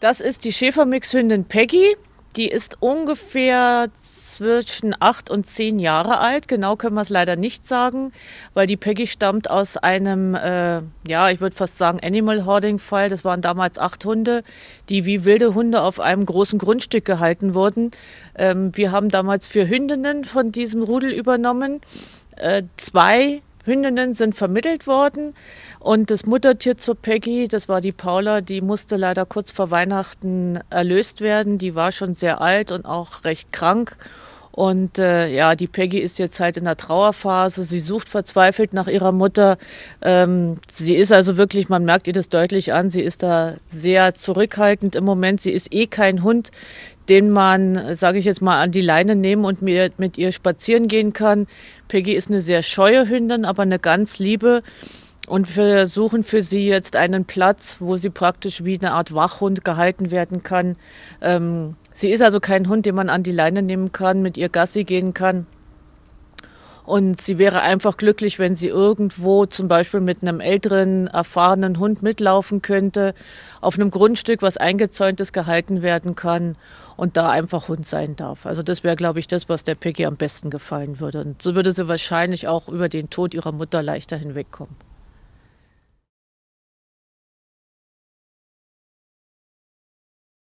Das ist die Schäfermixhündin Peggy. Die ist ungefähr zwischen acht und zehn Jahre alt. Genau können wir es leider nicht sagen, weil die Peggy stammt aus einem, äh, ja, ich würde fast sagen, Animal Hoarding Fall. Das waren damals acht Hunde, die wie wilde Hunde auf einem großen Grundstück gehalten wurden. Ähm, wir haben damals vier Hündinnen von diesem Rudel übernommen. Äh, zwei Hündinnen sind vermittelt worden und das Muttertier zur Peggy, das war die Paula, die musste leider kurz vor Weihnachten erlöst werden. Die war schon sehr alt und auch recht krank und äh, ja, die Peggy ist jetzt halt in der Trauerphase. Sie sucht verzweifelt nach ihrer Mutter. Ähm, sie ist also wirklich, man merkt ihr das deutlich an, sie ist da sehr zurückhaltend im Moment. Sie ist eh kein Hund, den man, sage ich jetzt mal, an die Leine nehmen und mir, mit ihr spazieren gehen kann. Peggy ist eine sehr scheue Hündin, aber eine ganz liebe. Und wir suchen für sie jetzt einen Platz, wo sie praktisch wie eine Art Wachhund gehalten werden kann. Ähm, sie ist also kein Hund, den man an die Leine nehmen kann, mit ihr Gassi gehen kann. Und sie wäre einfach glücklich, wenn sie irgendwo zum Beispiel mit einem älteren, erfahrenen Hund mitlaufen könnte, auf einem Grundstück, was eingezäunt ist, gehalten werden kann und da einfach Hund sein darf. Also das wäre, glaube ich, das, was der Peggy am besten gefallen würde. Und so würde sie wahrscheinlich auch über den Tod ihrer Mutter leichter hinwegkommen.